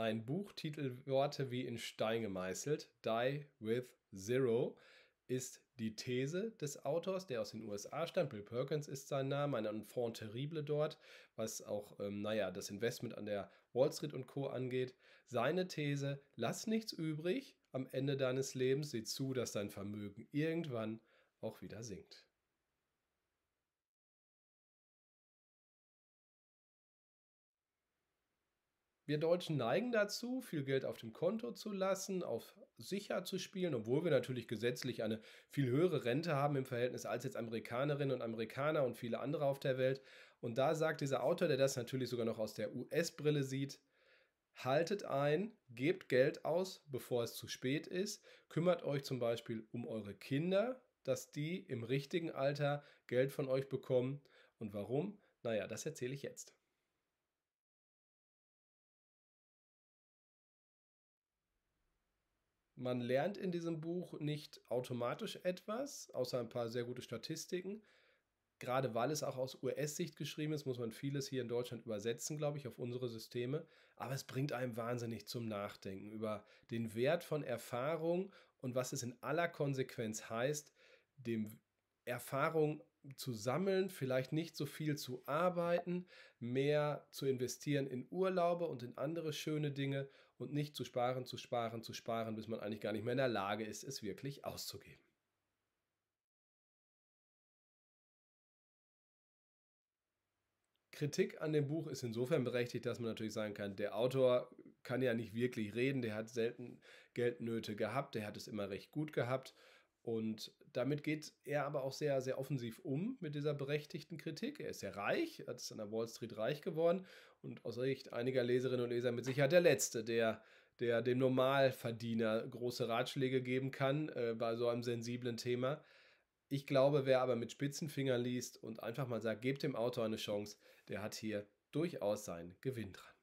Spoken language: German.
Ein Buch Titelworte wie in Stein gemeißelt, Die with Zero, ist die These des Autors, der aus den USA stammt. Bill Perkins ist sein Name, ein Enfant terrible dort, was auch, ähm, naja, das Investment an der Wall Street und Co. angeht. Seine These, lass nichts übrig am Ende deines Lebens, sieh zu, dass dein Vermögen irgendwann auch wieder sinkt. Wir Deutschen neigen dazu, viel Geld auf dem Konto zu lassen, auf sicher zu spielen, obwohl wir natürlich gesetzlich eine viel höhere Rente haben im Verhältnis als jetzt Amerikanerinnen und Amerikaner und viele andere auf der Welt. Und da sagt dieser Autor, der das natürlich sogar noch aus der US-Brille sieht, haltet ein, gebt Geld aus, bevor es zu spät ist, kümmert euch zum Beispiel um eure Kinder, dass die im richtigen Alter Geld von euch bekommen. Und warum? Naja, das erzähle ich jetzt. man lernt in diesem Buch nicht automatisch etwas, außer ein paar sehr gute Statistiken. Gerade weil es auch aus US-Sicht geschrieben ist, muss man vieles hier in Deutschland übersetzen, glaube ich, auf unsere Systeme. Aber es bringt einem wahnsinnig zum Nachdenken über den Wert von Erfahrung und was es in aller Konsequenz heißt, dem Erfahrung zu sammeln, vielleicht nicht so viel zu arbeiten, mehr zu investieren in Urlaube und in andere schöne Dinge und nicht zu sparen, zu sparen, zu sparen, bis man eigentlich gar nicht mehr in der Lage ist, es wirklich auszugeben. Kritik an dem Buch ist insofern berechtigt, dass man natürlich sagen kann, der Autor kann ja nicht wirklich reden, der hat selten Geldnöte gehabt, der hat es immer recht gut gehabt und damit geht er aber auch sehr, sehr offensiv um mit dieser berechtigten Kritik. Er ist sehr reich, er ist an der Wall Street reich geworden und aus Sicht einiger Leserinnen und Leser mit Sicherheit der Letzte, der, der dem Normalverdiener große Ratschläge geben kann äh, bei so einem sensiblen Thema. Ich glaube, wer aber mit Spitzenfingern liest und einfach mal sagt, gebt dem Autor eine Chance, der hat hier durchaus seinen Gewinn dran.